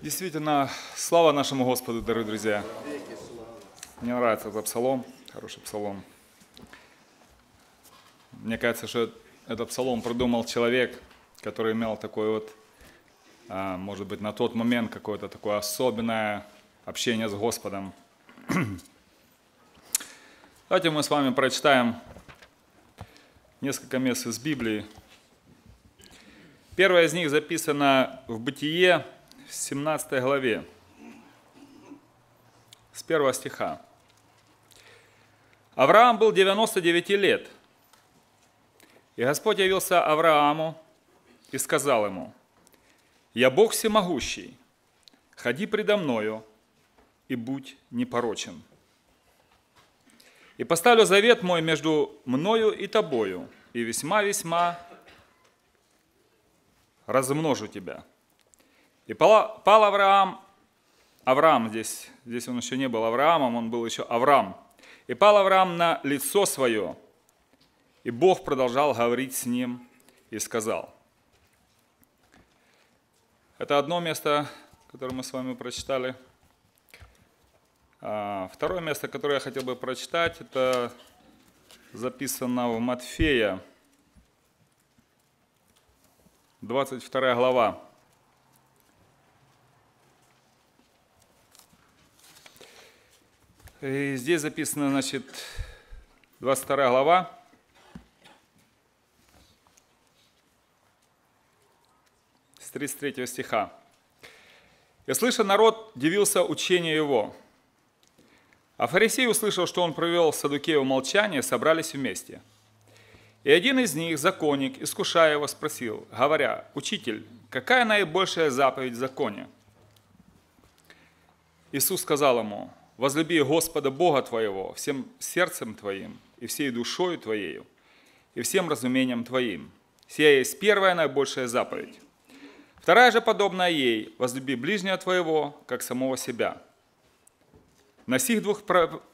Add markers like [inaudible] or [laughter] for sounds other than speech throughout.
Действительно, слава нашему Господу, дорогие друзья. Мне нравится этот псалом, хороший псалом. Мне кажется, что этот псалом придумал человек, который имел такой вот, а, может быть, на тот момент какое-то такое особенное общение с Господом. [clears throat] Давайте мы с вами прочитаем несколько мест из Библии. Первое из них записано в Бытие, 17 главе, с 1 стиха. Авраам был 99 лет, и Господь явился Аврааму и сказал ему, «Я Бог всемогущий, ходи предо мною и будь непорочен. И поставлю завет мой между мною и тобою, и весьма-весьма размножу тебя». И пал, Авраам, Авраам здесь, здесь он еще не был Авраамом, он был еще Авраам. И пал Авраам на лицо свое, и Бог продолжал говорить с ним и сказал. Это одно место, которое мы с вами прочитали. А, второе место, которое я хотел бы прочитать, это записано в Матфея, 22 глава. И здесь записано, значит, 22 глава. С 33 стиха. «И слыша народ, дивился учению его. А фарисеи услышал, что он провел в Садукею умолчание, собрались вместе. И один из них, законник, искушая его, спросил, говоря, «Учитель, какая наибольшая заповедь в законе?» Иисус сказал ему, возлюби Господа Бога твоего всем сердцем твоим и всей душою твоею и всем разумением твоим. Сия есть первая наибольшая заповедь. Вторая же подобная ей – возлюби ближнего твоего, как самого себя. На сих двух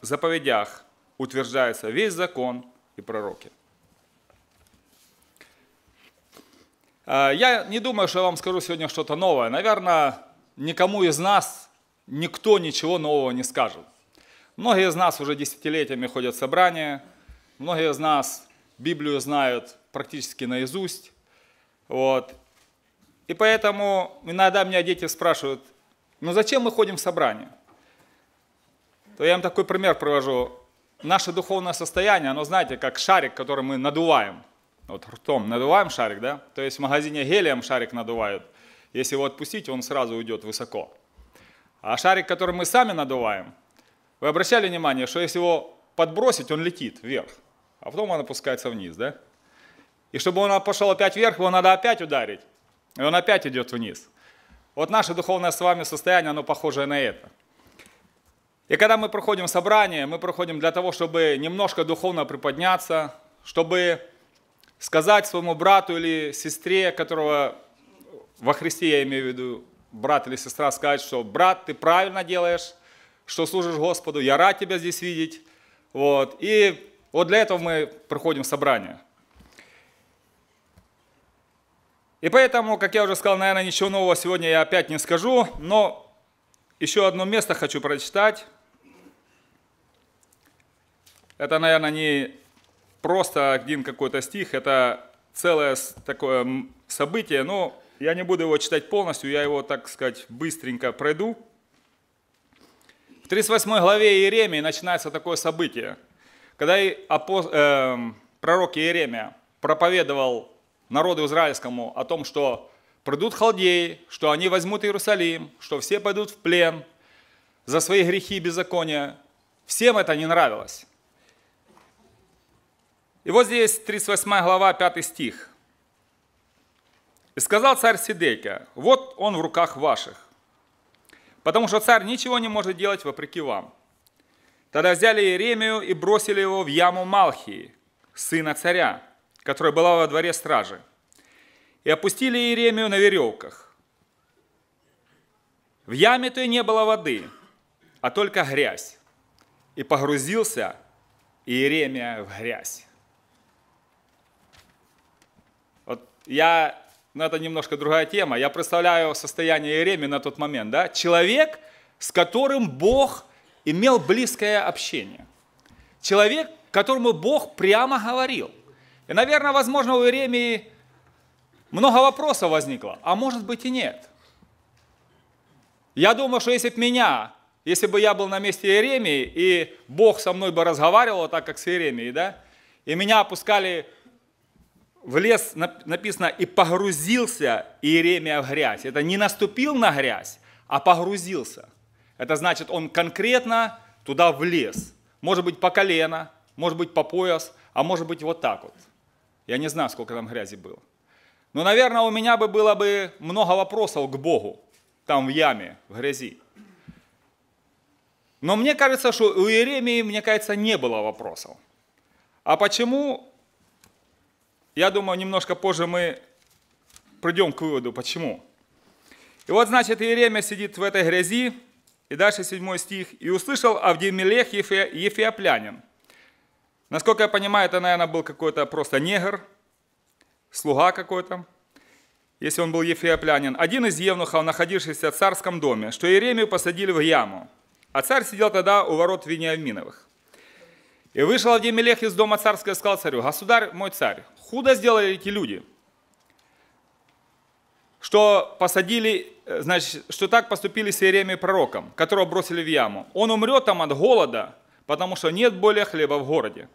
заповедях утверждается весь закон и пророки. А, я не думаю, что я вам скажу сегодня что-то новое. Наверное, никому из нас никто ничего нового не скажет. Многие из нас уже десятилетиями ходят в собрания, многие из нас Библию знают практически наизусть. Вот. И поэтому иногда меня дети спрашивают, ну зачем мы ходим в собрание? То я им такой пример привожу. Наше духовное состояние, оно, знаете, как шарик, который мы надуваем. Вот ртом надуваем шарик, да? То есть в магазине гелием шарик надувают. Если его отпустить, он сразу уйдет высоко. А шарик, который мы сами надуваем, вы обращали внимание, что если его подбросить, он летит вверх, а потом он опускается вниз, да? И чтобы он пошел опять вверх, его надо опять ударить, и он опять идет вниз. Вот наше духовное с вами состояние, оно похожее на это. И когда мы проходим собрание, мы проходим для того, чтобы немножко духовно приподняться, чтобы сказать своему брату или сестре, которого во Христе, я имею в виду, брат или сестра скажет, что брат, ты правильно делаешь, что служишь Господу, я рад тебя здесь видеть. Вот. И вот для этого мы проходим собрание. И поэтому, как я уже сказал, наверное, ничего нового сегодня я опять не скажу, но еще одно место хочу прочитать. Это, наверное, не просто один какой-то стих, это целое такое событие, но я не буду его читать полностью, я его, так сказать, быстренько пройду. В 38 главе Иеремии начинается такое событие, когда эм, пророк Иеремия проповедовал народу израильскому о том, что придут халдеи, что они возьмут Иерусалим, что все пойдут в плен за свои грехи и беззакония. Всем это не нравилось. И вот здесь 38 глава, 5 стих – и сказал царь Сидекия, вот он в руках ваших, потому что царь ничего не может делать вопреки вам. Тогда взяли Иеремию и бросили его в яму Малхии, сына царя, которая была во дворе стражи, и опустили Иеремию на веревках. В яме той не было воды, а только грязь. И погрузился Иеремия в грязь. Вот я но ну, это немножко другая тема. Я представляю состояние Иеремии на тот момент. Да? Человек, с которым Бог имел близкое общение. Человек, которому Бог прямо говорил. И, наверное, возможно, у Иеремии много вопросов возникло, а может быть и нет. Я думаю, что если бы меня, если бы я был на месте Иеремии, и Бог со мной бы разговаривал так, как с Иеремией, да, и меня опускали в лес написано «и погрузился Иеремия в грязь». Это не наступил на грязь, а погрузился. Это значит, он конкретно туда влез. Может быть, по колено, может быть, по пояс, а может быть, вот так вот. Я не знаю, сколько там грязи было. Но, наверное, у меня бы было бы много вопросов к Богу там в яме, в грязи. Но мне кажется, что у Иеремии, мне кажется, не было вопросов. А почему я думаю, немножко позже мы придем к выводу, почему. И вот, значит, Иеремия сидит в этой грязи, и дальше 7 стих. «И услышал Авдемелех Ефе, Ефеоплянин». Насколько я понимаю, это, наверное, был какой-то просто негр, слуга какой-то, если он был ефеоплянин. Один из евнухов, находившийся в царском доме, что Иеремию посадили в яму. А царь сидел тогда у ворот Вениаминовых. И вышел Авдемелех из дома царского и сказал царю, «Государь мой царь, худо сделали эти люди, что посадили, э, значит, что так поступили с Иеремией пророком, которого бросили в яму. Он умрет там от голода, потому что нет более хлеба в городе».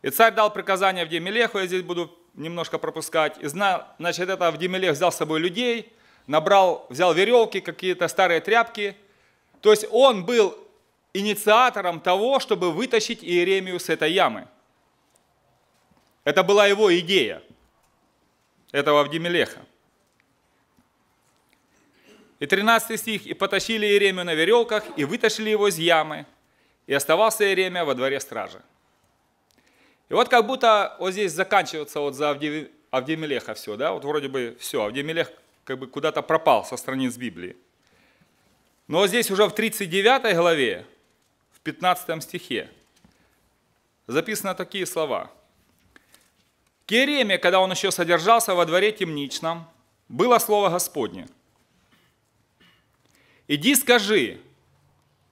И царь дал приказание Авдемелеху, я здесь буду немножко пропускать. И знал, значит, это Авдемелех взял с собой людей, набрал, взял веревки, какие-то старые тряпки. То есть он был инициатором того, чтобы вытащить Иеремию с этой ямы. Это была его идея, этого Авдемелеха. И 13 стих. «И потащили Иеремию на веревках, и вытащили его из ямы, и оставался Иеремия во дворе стражи». И вот как будто вот здесь заканчивается вот за Авдемелеха все, да? Вот вроде бы все, Авдемелех как бы куда-то пропал со страниц Библии. Но здесь уже в 39 главе 15 стихе записаны такие слова. «К когда он еще содержался во дворе темничном, было слово Господне. «Иди скажи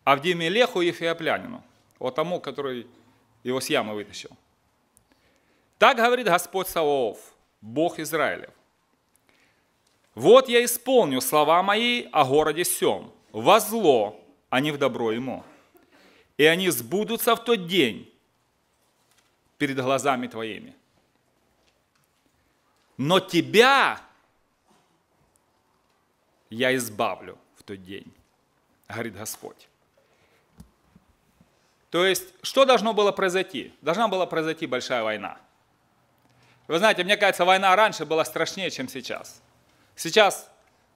Авдимелеху Ефеоплянину, вот тому, который его с ямы вытащил. Так говорит Господь Саваоф, Бог Израилев. Вот я исполню слова мои о городе сем, во зло, а не в добро ему и они сбудутся в тот день перед глазами твоими. Но тебя я избавлю в тот день, говорит Господь. То есть, что должно было произойти? Должна была произойти большая война. Вы знаете, мне кажется, война раньше была страшнее, чем сейчас. Сейчас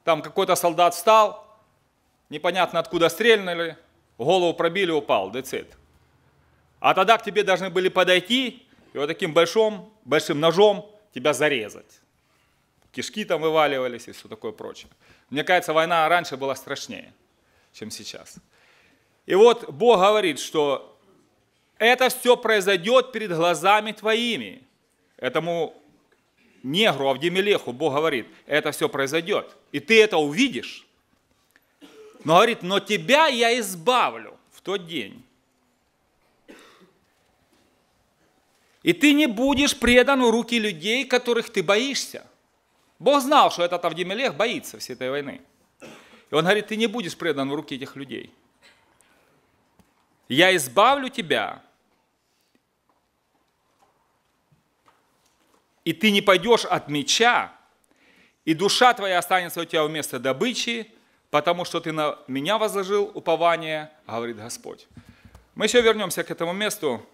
там какой-то солдат встал, непонятно откуда стрельнули, голову пробили, упал, децит. А тогда к тебе должны были подойти и вот таким большим, большим ножом тебя зарезать. Кишки там вываливались и все такое прочее. Мне кажется, война раньше была страшнее, чем сейчас. И вот Бог говорит, что это все произойдет перед глазами твоими. Этому негру Авдемелеху Бог говорит, это все произойдет. И ты это увидишь. Но говорит, но тебя я избавлю в тот день. И ты не будешь предан в руки людей, которых ты боишься. Бог знал, что этот Авдемелех боится всей этой войны. И он говорит, ты не будешь предан в руки этих людей. Я избавлю тебя, и ты не пойдешь от меча, и душа твоя останется у тебя вместо добычи, потому что ты на меня возложил упование, говорит Господь. Мы еще вернемся к этому месту.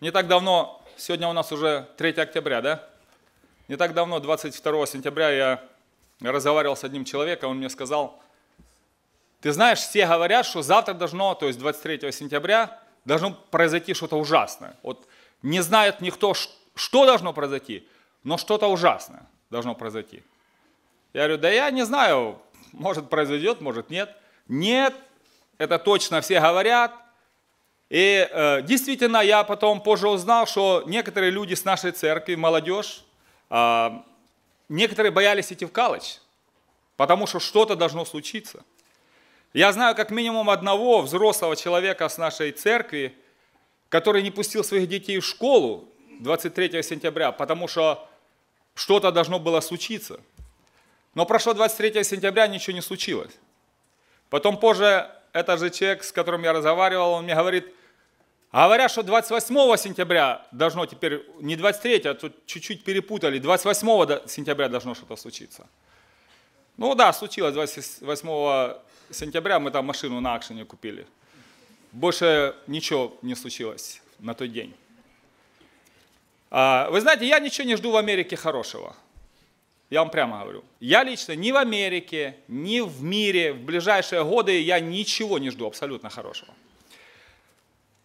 Не так давно, сегодня у нас уже 3 октября, да? Не так давно, 22 сентября, я разговаривал с одним человеком, он мне сказал, ты знаешь, все говорят, что завтра должно, то есть 23 сентября, должно произойти что-то ужасное. Вот не знает никто, что должно произойти, но что-то ужасное должно произойти. Я говорю, да я не знаю, может произойдет, может нет. Нет, это точно все говорят. И э, действительно, я потом позже узнал, что некоторые люди с нашей церкви, молодежь, э, некоторые боялись идти в Калыч, потому что что-то должно случиться. Я знаю как минимум одного взрослого человека с нашей церкви, который не пустил своих детей в школу 23 сентября, потому что что-то должно было случиться – но прошло 23 сентября, ничего не случилось. Потом позже этот же человек, с которым я разговаривал, он мне говорит, говорят, что 28 сентября должно теперь, не 23, а тут чуть-чуть перепутали, 28 сентября должно что-то случиться. Ну да, случилось 28 сентября, мы там машину на акшене купили. Больше ничего не случилось на тот день. А, вы знаете, я ничего не жду в Америке хорошего. Я вам прямо говорю. Я лично ни в Америке, ни в мире в ближайшие годы я ничего не жду абсолютно хорошего.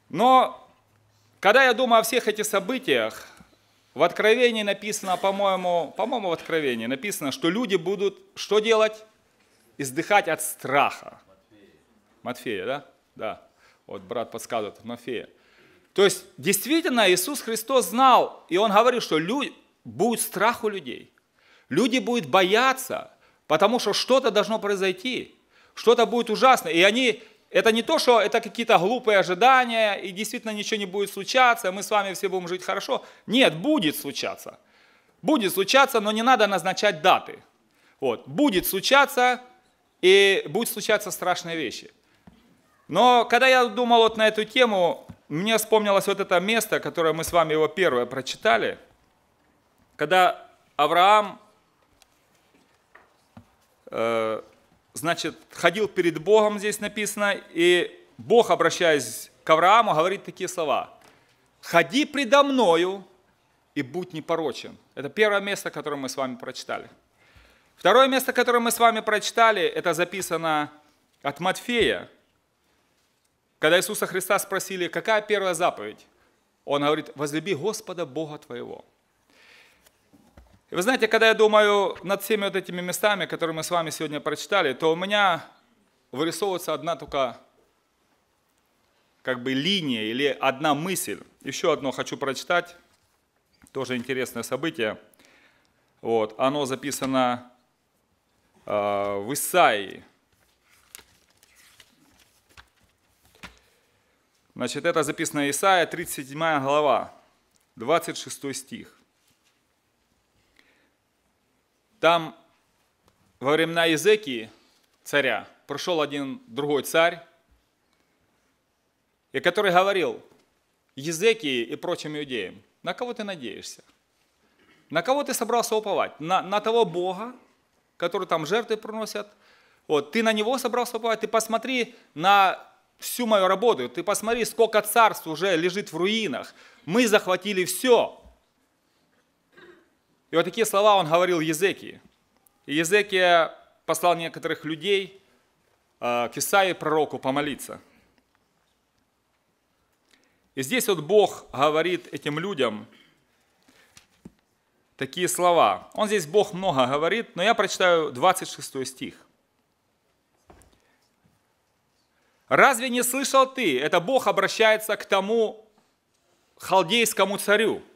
Но когда я думаю о всех этих событиях, в Откровении написано, по-моему, по-моему, в Откровении написано, что люди будут что делать? Издыхать от страха. Матфея, Матфея да? Да. Вот брат подсказывает, Матфея. То есть действительно Иисус Христос знал, и Он говорит, что люди, будет страх у людей. Люди будут бояться, потому что что-то должно произойти, что-то будет ужасно. И они, это не то, что это какие-то глупые ожидания, и действительно ничего не будет случаться, мы с вами все будем жить хорошо. Нет, будет случаться. Будет случаться, но не надо назначать даты. Вот. Будет случаться, и будут случаться страшные вещи. Но когда я думал вот на эту тему, мне вспомнилось вот это место, которое мы с вами его первое прочитали, когда Авраам Э, значит, ходил перед Богом, здесь написано, и Бог, обращаясь к Аврааму, говорит такие слова. «Ходи предо мною и будь непорочен». Это первое место, которое мы с вами прочитали. Второе место, которое мы с вами прочитали, это записано от Матфея. Когда Иисуса Христа спросили, какая первая заповедь, он говорит, возлюби Господа Бога твоего. И вы знаете, когда я думаю над всеми вот этими местами, которые мы с вами сегодня прочитали, то у меня вырисовывается одна только как бы линия или одна мысль. Еще одно хочу прочитать, тоже интересное событие. Вот, оно записано э, в Исаии. Значит, это записано Исаия, 37 глава, 26 стих. Там во времена Езекии, царя, прошел один другой царь, и который говорил Езекии и прочим иудеям, на кого ты надеешься? На кого ты собрался уповать? На, на того Бога, который там жертвы приносят? Вот, ты на него собрался уповать? Ты посмотри на всю мою работу, ты посмотри, сколько царств уже лежит в руинах. Мы захватили все. И вот такие слова он говорил Езекии. И Езекия послал некоторых людей а, к Исаии пророку помолиться. И здесь вот Бог говорит этим людям такие слова. Он здесь, Бог много говорит, но я прочитаю 26 стих. «Разве не слышал ты?» Это Бог обращается к тому халдейскому царю –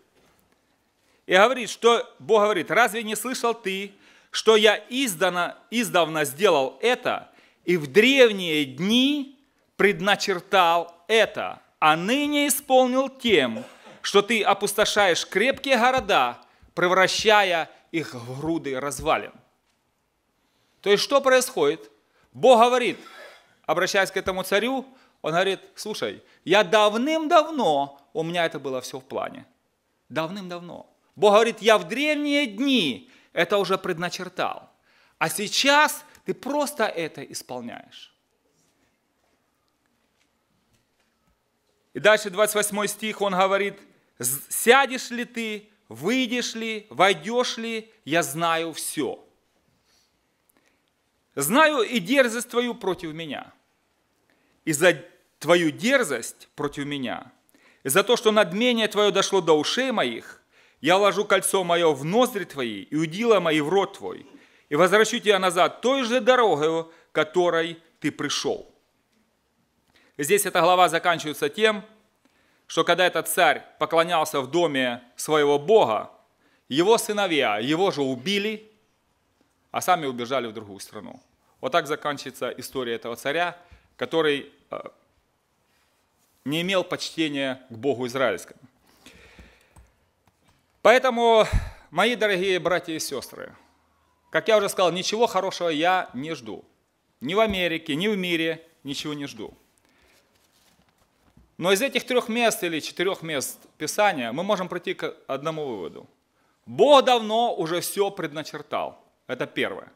и говорит, что Бог говорит, разве не слышал ты, что я издано, издавна сделал это и в древние дни предначертал это, а ныне исполнил тем, что ты опустошаешь крепкие города, превращая их в груды развалин. То есть что происходит? Бог говорит, обращаясь к этому царю, он говорит, слушай, я давным-давно, у меня это было все в плане. Давным-давно. Бог говорит, я в древние дни это уже предначертал. А сейчас ты просто это исполняешь. И дальше 28 стих, он говорит, сядешь ли ты, выйдешь ли, войдешь ли, я знаю все. Знаю и дерзость твою против меня. И за твою дерзость против меня, и за то, что надмение твое дошло до ушей моих, я вложу кольцо мое в ноздри твои и удила мои в рот твой, и возвращу тебя назад той же дорогой, которой ты пришел». Здесь эта глава заканчивается тем, что когда этот царь поклонялся в доме своего бога, его сыновья его же убили, а сами убежали в другую страну. Вот так заканчивается история этого царя, который э, не имел почтения к Богу израильскому. Поэтому, мои дорогие братья и сестры, как я уже сказал, ничего хорошего я не жду. Ни в Америке, ни в мире ничего не жду. Но из этих трех мест или четырех мест Писания мы можем прийти к одному выводу. Бог давно уже все предначертал. Это первое.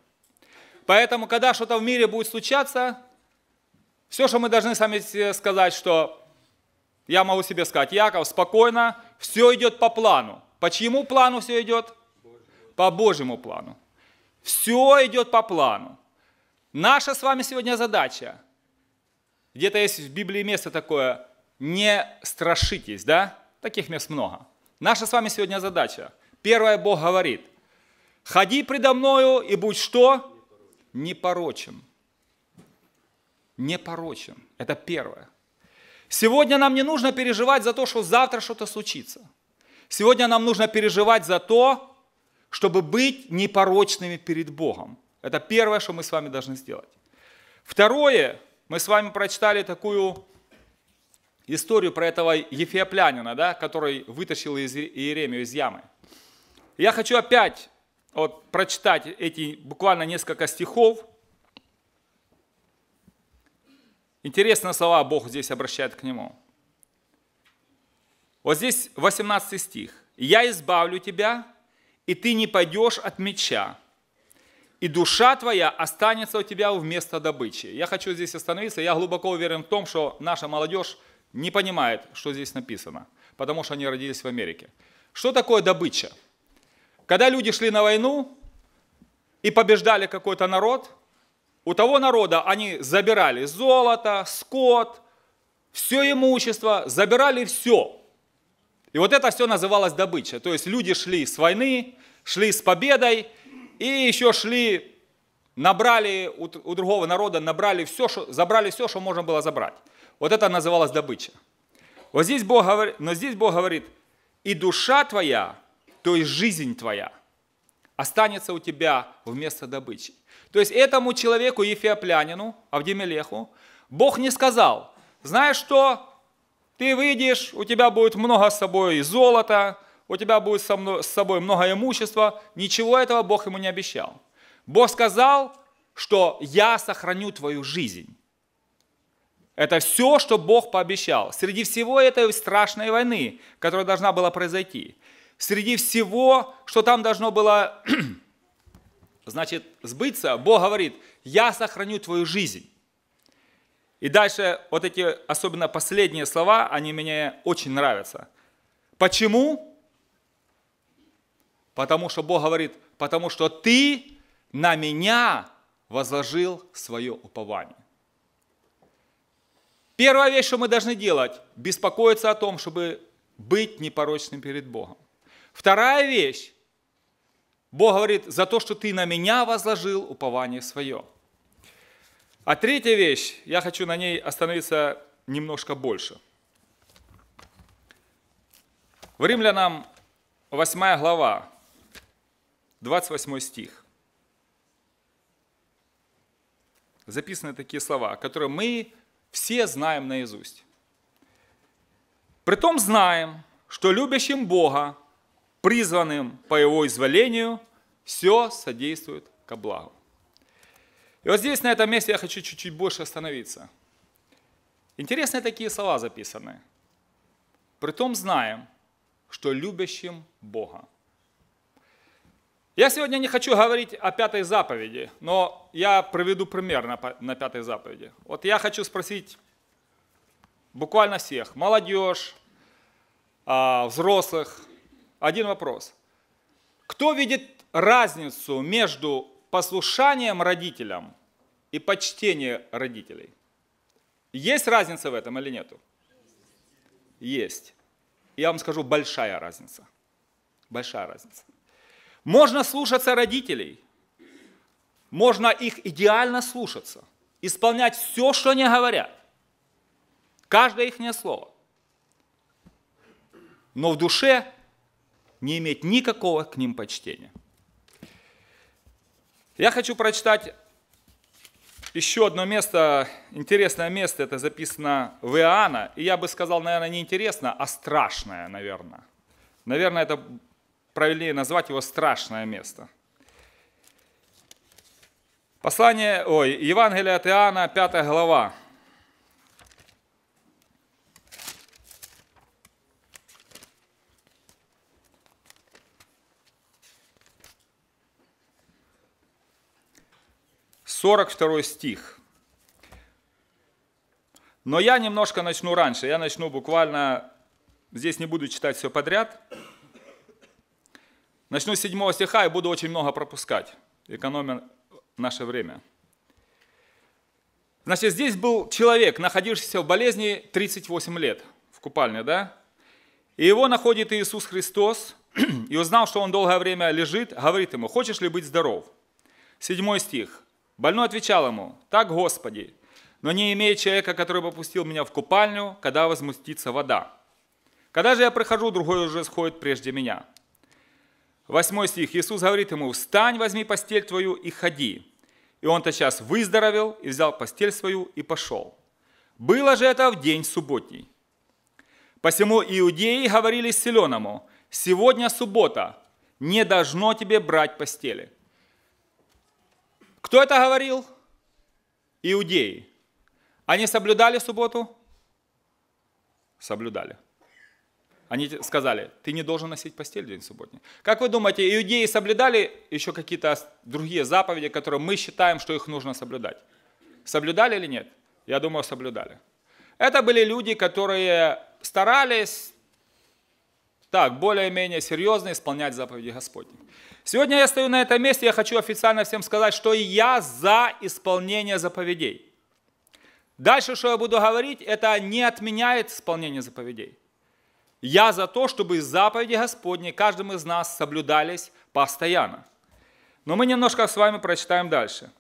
Поэтому, когда что-то в мире будет случаться, все, что мы должны сами себе сказать, что я могу себе сказать, Яков, спокойно, все идет по плану. По чьему плану все идет? По Божьему плану. Все идет по плану. Наша с вами сегодня задача. Где-то есть в Библии место такое, не страшитесь, да? Таких мест много. Наша с вами сегодня задача. Первое, Бог говорит, ходи предо мною и будь что? Непорочен. Непорочен. Это первое. Сегодня нам не нужно переживать за то, что завтра что-то случится. Сегодня нам нужно переживать за то, чтобы быть непорочными перед Богом. Это первое, что мы с вами должны сделать. Второе, мы с вами прочитали такую историю про этого ефеоплянина, да, который вытащил из Иеремию из ямы. Я хочу опять вот, прочитать эти буквально несколько стихов. Интересные слова Бог здесь обращает к нему. Вот здесь 18 стих. «Я избавлю тебя, и ты не пойдешь от меча, и душа твоя останется у тебя вместо добычи». Я хочу здесь остановиться. Я глубоко уверен в том, что наша молодежь не понимает, что здесь написано, потому что они родились в Америке. Что такое добыча? Когда люди шли на войну и побеждали какой-то народ, у того народа они забирали золото, скот, все имущество, забирали все – и вот это все называлось добыча. То есть люди шли с войны, шли с победой и еще шли, набрали у, другого народа, набрали все, что, забрали все, что можно было забрать. Вот это называлось добыча. Вот здесь Бог говорит, но здесь Бог говорит, и душа твоя, то есть жизнь твоя, останется у тебя вместо добычи. То есть этому человеку, ефеоплянину, Авдемелеху, Бог не сказал, знаешь что, ты выйдешь, у тебя будет много с собой золота, у тебя будет с собой много имущества. Ничего этого Бог ему не обещал. Бог сказал, что я сохраню твою жизнь. Это все, что Бог пообещал. Среди всего этой страшной войны, которая должна была произойти, среди всего, что там должно было, [clears throat] значит, сбыться, Бог говорит, я сохраню твою жизнь. И дальше вот эти, особенно последние слова, они мне очень нравятся. Почему? Потому что Бог говорит, потому что ты на меня возложил свое упование. Первая вещь, что мы должны делать, беспокоиться о том, чтобы быть непорочным перед Богом. Вторая вещь, Бог говорит, за то, что ты на меня возложил упование свое – а третья вещь, я хочу на ней остановиться немножко больше. В Римлянам 8 глава, 28 стих. Записаны такие слова, которые мы все знаем наизусть. Притом знаем, что любящим Бога, призванным по Его изволению, все содействует ко благу. И вот здесь, на этом месте, я хочу чуть-чуть больше остановиться. Интересные такие слова записаны. «Притом знаем, что любящим Бога». Я сегодня не хочу говорить о пятой заповеди, но я проведу пример на пятой заповеди. Вот я хочу спросить буквально всех, молодежь, а, взрослых, один вопрос. Кто видит разницу между послушанием родителям и почтение родителей. Есть разница в этом или нету? Есть. Я вам скажу, большая разница. Большая разница. Можно слушаться родителей, можно их идеально слушаться, исполнять все, что они говорят, каждое их слово. Но в душе не иметь никакого к ним почтения. Я хочу прочитать еще одно место, интересное место, это записано в Иоанна, и я бы сказал, наверное, не интересное а страшное, наверное. Наверное, это правильнее назвать его страшное место. Послание, ой, Евангелие от Иоанна, 5 глава, 42 стих. Но я немножко начну раньше. Я начну буквально, здесь не буду читать все подряд. Начну с 7 стиха и буду очень много пропускать, экономя наше время. Значит, здесь был человек, находившийся в болезни 38 лет, в купальне, да? И его находит Иисус Христос, [clears throat] и узнал, что он долгое время лежит, говорит ему, хочешь ли быть здоров? Седьмой стих. Больной отвечал ему, «Так, Господи, но не имея человека, который попустил меня в купальню, когда возмутится вода. Когда же я прохожу, другой уже сходит прежде меня». Восьмой стих. Иисус говорит ему, «Встань, возьми постель твою и ходи». И он-то выздоровел и взял постель свою и пошел. Было же это в день субботний. Посему иудеи говорили Селеному, «Сегодня суббота, не должно тебе брать постели». Кто это говорил? Иудеи. Они соблюдали субботу? Соблюдали. Они сказали, ты не должен носить постель день субботний. Как вы думаете, иудеи соблюдали еще какие-то другие заповеди, которые мы считаем, что их нужно соблюдать? Соблюдали или нет? Я думаю, соблюдали. Это были люди, которые старались так, более-менее серьезно исполнять заповеди Господни. Сегодня я стою на этом месте, я хочу официально всем сказать, что я за исполнение заповедей. Дальше, что я буду говорить, это не отменяет исполнение заповедей. Я за то, чтобы заповеди Господни каждым из нас соблюдались постоянно. Но мы немножко с вами прочитаем дальше.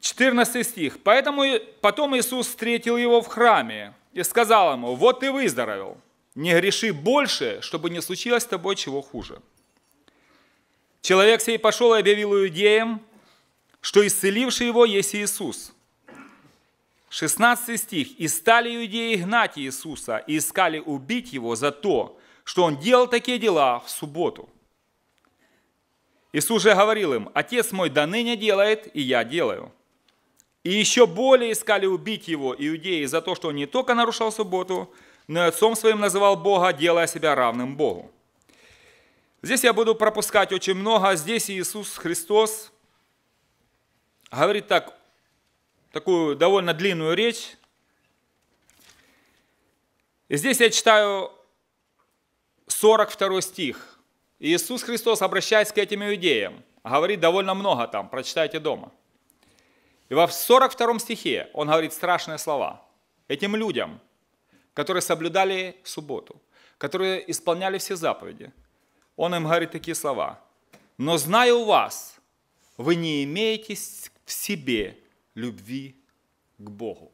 Четырнадцатый стих. «Поэтому потом Иисус встретил его в храме, и сказал ему, вот ты выздоровел, не греши больше, чтобы не случилось с тобой чего хуже. Человек сей пошел и объявил иудеям, что исцеливший его есть Иисус. 16 стих. «И стали иудеи гнать Иисуса, и искали убить его за то, что он делал такие дела в субботу». Иисус же говорил им, «Отец мой до ныне делает, и я делаю». И еще более искали убить его иудеи за то, что он не только нарушал субботу, но и отцом своим называл Бога, делая себя равным Богу. Здесь я буду пропускать очень много. А здесь Иисус Христос говорит так, такую довольно длинную речь. И здесь я читаю 42 стих. Иисус Христос, обращаясь к этим иудеям, говорит довольно много там, прочитайте дома – и во 42 стихе он говорит страшные слова этим людям, которые соблюдали субботу, которые исполняли все заповеди. Он им говорит такие слова. «Но знаю вас, вы не имеете в себе любви к Богу».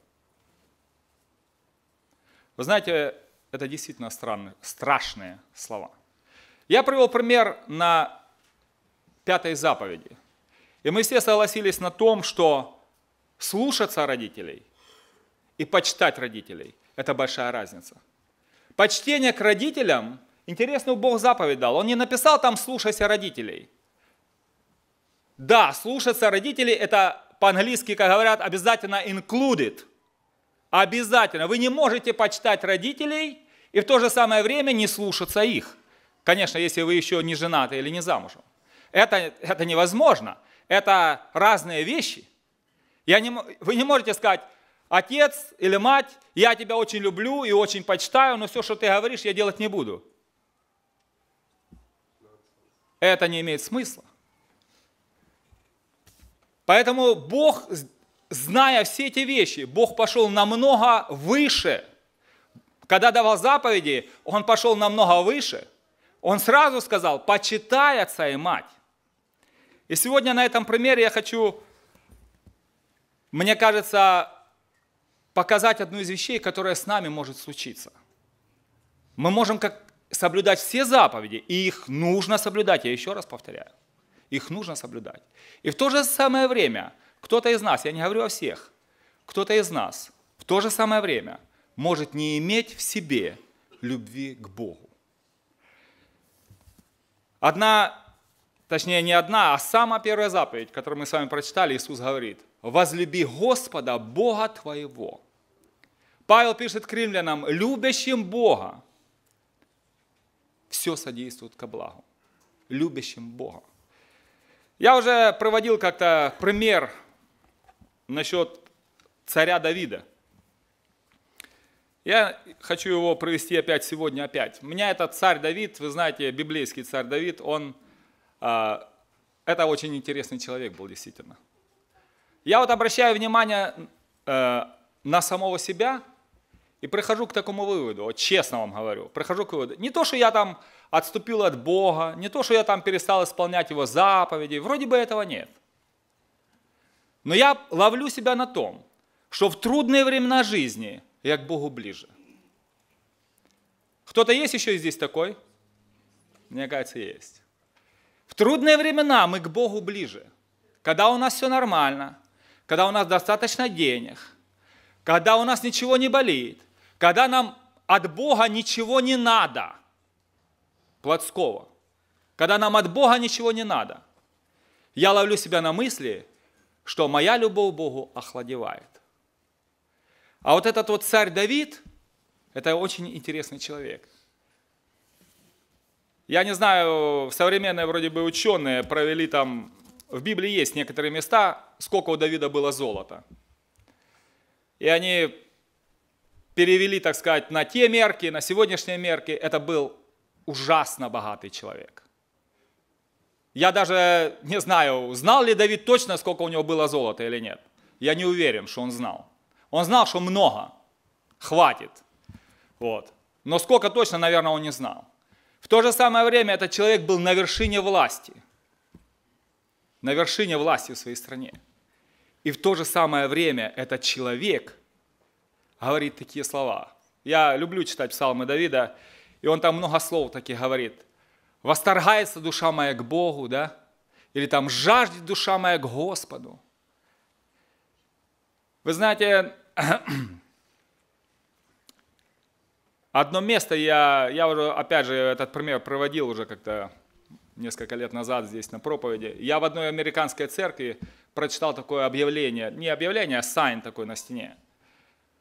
Вы знаете, это действительно странные, страшные слова. Я привел пример на пятой заповеди. И мы все согласились на том, что слушаться родителей и почитать родителей – это большая разница. Почтение к родителям, интересную Бог заповедь дал. Он не написал там «слушайся родителей». Да, слушаться родителей – это по-английски, как говорят, обязательно included. Обязательно. Вы не можете почитать родителей и в то же самое время не слушаться их. Конечно, если вы еще не женаты или не замужем. Это, это невозможно. Это разные вещи – я не, вы не можете сказать, отец или мать, я тебя очень люблю и очень почитаю, но все, что ты говоришь, я делать не буду. Это не имеет смысла. Поэтому Бог, зная все эти вещи, Бог пошел намного выше. Когда давал заповеди, Он пошел намного выше. Он сразу сказал, почитай отца и мать. И сегодня на этом примере я хочу мне кажется, показать одну из вещей, которая с нами может случиться. Мы можем как соблюдать все заповеди, и их нужно соблюдать, я еще раз повторяю. Их нужно соблюдать. И в то же самое время кто-то из нас, я не говорю о всех, кто-то из нас в то же самое время может не иметь в себе любви к Богу. Одна, точнее не одна, а самая первая заповедь, которую мы с вами прочитали, Иисус говорит, возлюби Господа, Бога твоего. Павел пишет к римлянам, любящим Бога, все содействует ко благу. Любящим Бога. Я уже проводил как-то пример насчет царя Давида. Я хочу его провести опять сегодня, опять. У меня этот царь Давид, вы знаете, библейский царь Давид, он, э, это очень интересный человек был действительно. Я вот обращаю внимание э, на самого себя и прихожу к такому выводу, вот честно вам говорю, прихожу к выводу. Не то, что я там отступил от Бога, не то, что я там перестал исполнять Его заповеди, вроде бы этого нет. Но я ловлю себя на том, что в трудные времена жизни я к Богу ближе. Кто-то есть еще здесь такой? Мне кажется, есть. В трудные времена мы к Богу ближе. Когда у нас все нормально, когда у нас достаточно денег, когда у нас ничего не болит, когда нам от Бога ничего не надо, плотского, когда нам от Бога ничего не надо. Я ловлю себя на мысли, что моя любовь к Богу охладевает. А вот этот вот царь Давид, это очень интересный человек. Я не знаю, современные вроде бы ученые провели там в Библии есть некоторые места, сколько у Давида было золота. И они перевели, так сказать, на те мерки, на сегодняшние мерки. Это был ужасно богатый человек. Я даже не знаю, знал ли Давид точно, сколько у него было золота или нет. Я не уверен, что он знал. Он знал, что много, хватит. Вот. Но сколько точно, наверное, он не знал. В то же самое время этот человек был на вершине власти – на вершине власти в своей стране. И в то же самое время этот человек говорит такие слова. Я люблю читать псалмы Давида, и он там много слов таких говорит. «Восторгается душа моя к Богу», да? Или там «жаждет душа моя к Господу». Вы знаете, [clears throat] одно место я, я уже, опять же, этот пример проводил уже как-то несколько лет назад здесь на проповеди. Я в одной американской церкви прочитал такое объявление, не объявление, а сайн такой на стене.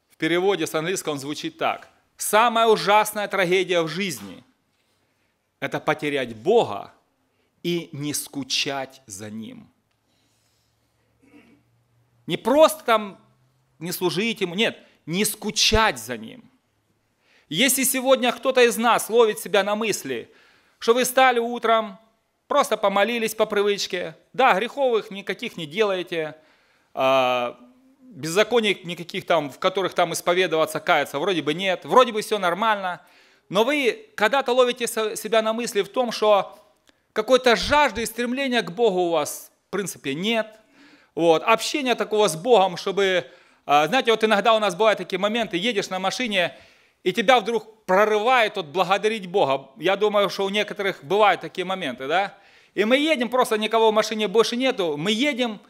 В переводе с английского он звучит так. Самая ужасная трагедия в жизни – это потерять Бога и не скучать за Ним. Не просто там не служить Ему, нет, не скучать за Ним. Если сегодня кто-то из нас ловит себя на мысли, что вы стали утром, Просто помолились по привычке. Да, греховых никаких не делаете. А, беззаконий никаких там, в которых там исповедоваться, каяться, вроде бы нет. Вроде бы все нормально. Но вы когда-то ловите себя на мысли в том, что какой-то жажды и стремления к Богу у вас, в принципе, нет. Вот. Общения такого с Богом, чтобы... А, знаете, вот иногда у нас бывают такие моменты, едешь на машине, и тебя вдруг прорывает от благодарить Бога. Я думаю, что у некоторых бывают такие моменты, да? И мы едем, просто никого в машине больше нету, мы едем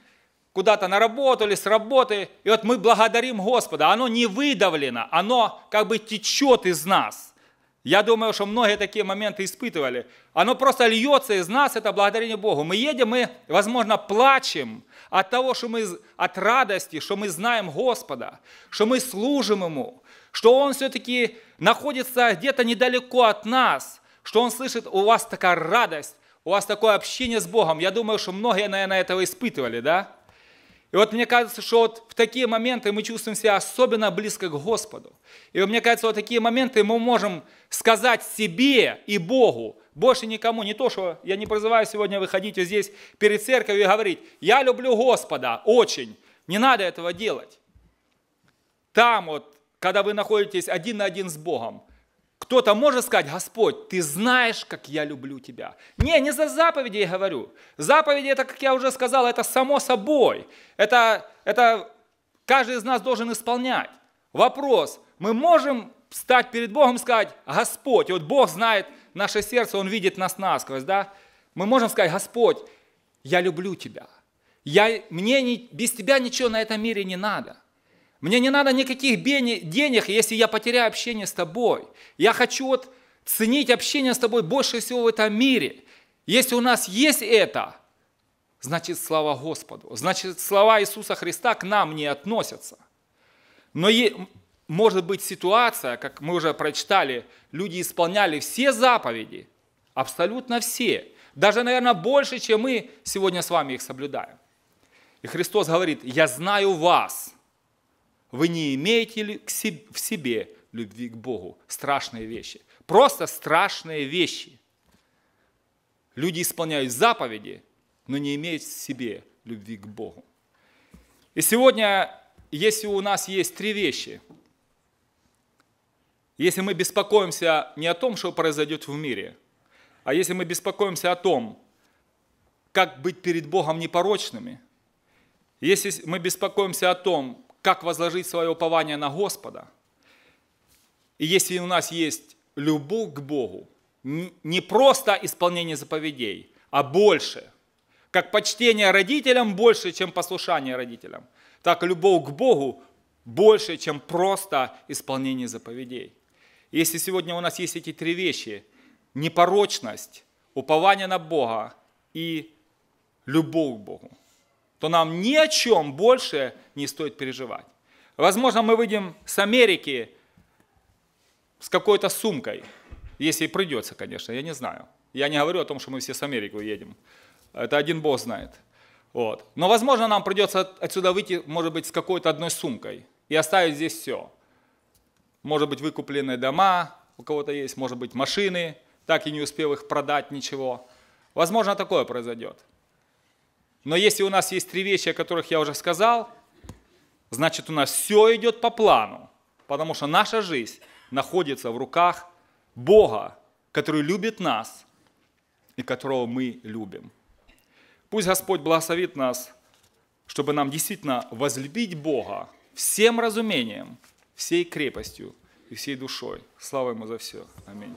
куда-то на работу или с работы, и вот мы благодарим Господа. Оно не выдавлено, оно как бы течет из нас. Я думаю, что многие такие моменты испытывали. Оно просто льется из нас, это благодарение Богу. Мы едем, мы, возможно, плачем от того, что мы, от радости, что мы знаем Господа, что мы служим Ему, что он все-таки находится где-то недалеко от нас, что он слышит, у вас такая радость, у вас такое общение с Богом. Я думаю, что многие, наверное, этого испытывали, да? И вот мне кажется, что вот в такие моменты мы чувствуем себя особенно близко к Господу. И мне кажется, вот такие моменты мы можем сказать себе и Богу, больше никому, не то, что я не призываю сегодня выходить вот здесь перед церковью и говорить, я люблю Господа очень, не надо этого делать. Там вот когда вы находитесь один на один с Богом, кто-то может сказать, Господь, ты знаешь, как я люблю тебя. Не, не за заповеди я говорю. Заповеди, это, как я уже сказал, это само собой. Это, это каждый из нас должен исполнять. Вопрос, мы можем стать перед Богом и сказать, Господь, и вот Бог знает наше сердце, Он видит нас насквозь, да? Мы можем сказать, Господь, я люблю Тебя. Я, мне не, без Тебя ничего на этом мире не надо. Мне не надо никаких денег, если я потеряю общение с тобой. Я хочу вот ценить общение с тобой больше всего в этом мире. Если у нас есть это, значит, слава Господу. Значит, слова Иисуса Христа к нам не относятся. Но е- может быть ситуация, как мы уже прочитали, люди исполняли все заповеди, абсолютно все, даже, наверное, больше, чем мы сегодня с вами их соблюдаем. И Христос говорит, я знаю вас – вы не имеете ли в себе любви к Богу? Страшные вещи. Просто страшные вещи. Люди исполняют заповеди, но не имеют в себе любви к Богу. И сегодня, если у нас есть три вещи, если мы беспокоимся не о том, что произойдет в мире, а если мы беспокоимся о том, как быть перед Богом непорочными, если мы беспокоимся о том, как возложить свое упование на Господа. И если у нас есть любовь к Богу, не просто исполнение заповедей, а больше, как почтение родителям больше, чем послушание родителям, так и любовь к Богу больше, чем просто исполнение заповедей. Если сегодня у нас есть эти три вещи – непорочность, упование на Бога и любовь к Богу – то нам ни о чем больше не стоит переживать. Возможно, мы выйдем с Америки с какой-то сумкой, если и придется, конечно, я не знаю. Я не говорю о том, что мы все с Америку едем. Это один бог знает. Вот. Но, возможно, нам придется отсюда выйти, может быть, с какой-то одной сумкой и оставить здесь все. Может быть, выкупленные дома у кого-то есть, может быть, машины, так и не успел их продать ничего. Возможно, такое произойдет. Но если у нас есть три вещи, о которых я уже сказал, значит у нас все идет по плану, потому что наша жизнь находится в руках Бога, который любит нас и которого мы любим. Пусть Господь благословит нас, чтобы нам действительно возлюбить Бога всем разумением, всей крепостью и всей душой. Слава Ему за все. Аминь.